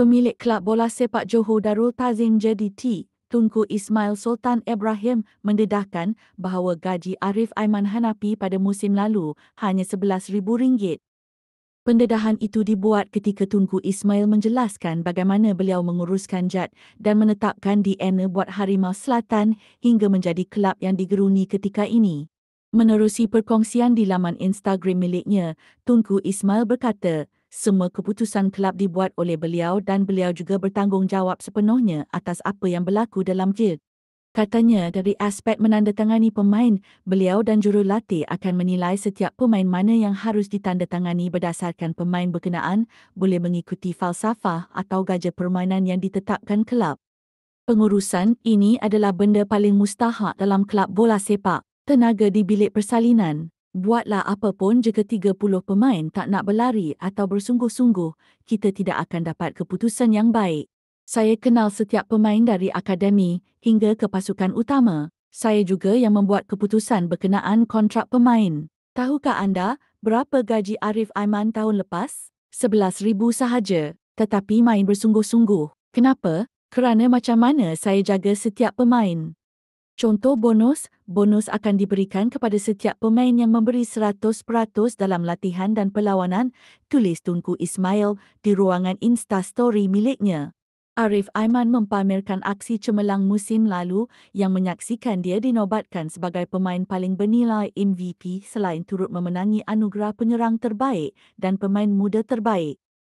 Pemilik Kelab Bola Sepak Johor Darul Tazim JDT, Tunku Ismail Sultan Ibrahim mendedahkan bahawa gaji Arif Aiman Hanapi pada musim lalu hanya rm ringgit. Pendedahan itu dibuat ketika Tunku Ismail menjelaskan bagaimana beliau menguruskan jad dan menetapkan DNA Buat Harimau Selatan hingga menjadi kelab yang digeruni ketika ini. Menerusi perkongsian di laman Instagram miliknya, Tunku Ismail berkata, semua keputusan kelab dibuat oleh beliau dan beliau juga bertanggungjawab sepenuhnya atas apa yang berlaku dalam jil. Katanya dari aspek menandatangani pemain, beliau dan jurulatih akan menilai setiap pemain mana yang harus ditandatangani berdasarkan pemain berkenaan, boleh mengikuti falsafah atau gaja permainan yang ditetapkan kelab. Pengurusan ini adalah benda paling mustahak dalam kelab bola sepak, tenaga di bilik persalinan, Buatlah apa pun jika 30 pemain tak nak berlari atau bersungguh-sungguh, kita tidak akan dapat keputusan yang baik. Saya kenal setiap pemain dari akademi hingga ke pasukan utama. Saya juga yang membuat keputusan berkenaan kontrak pemain. Tahukah anda berapa gaji Arif Aiman tahun lepas? 11,000 sahaja, tetapi main bersungguh-sungguh. Kenapa? Kerana macam mana saya jaga setiap pemain. Contoh bonus, bonus akan diberikan kepada setiap pemain yang memberi 100% dalam latihan dan perlawanan, tulis Tunku Ismail di ruangan Insta Story miliknya. Arif Aiman mempamerkan aksi cemerlang musim lalu yang menyaksikan dia dinobatkan sebagai pemain paling bernilai MVP selain turut memenangi anugerah penyerang terbaik dan pemain muda terbaik.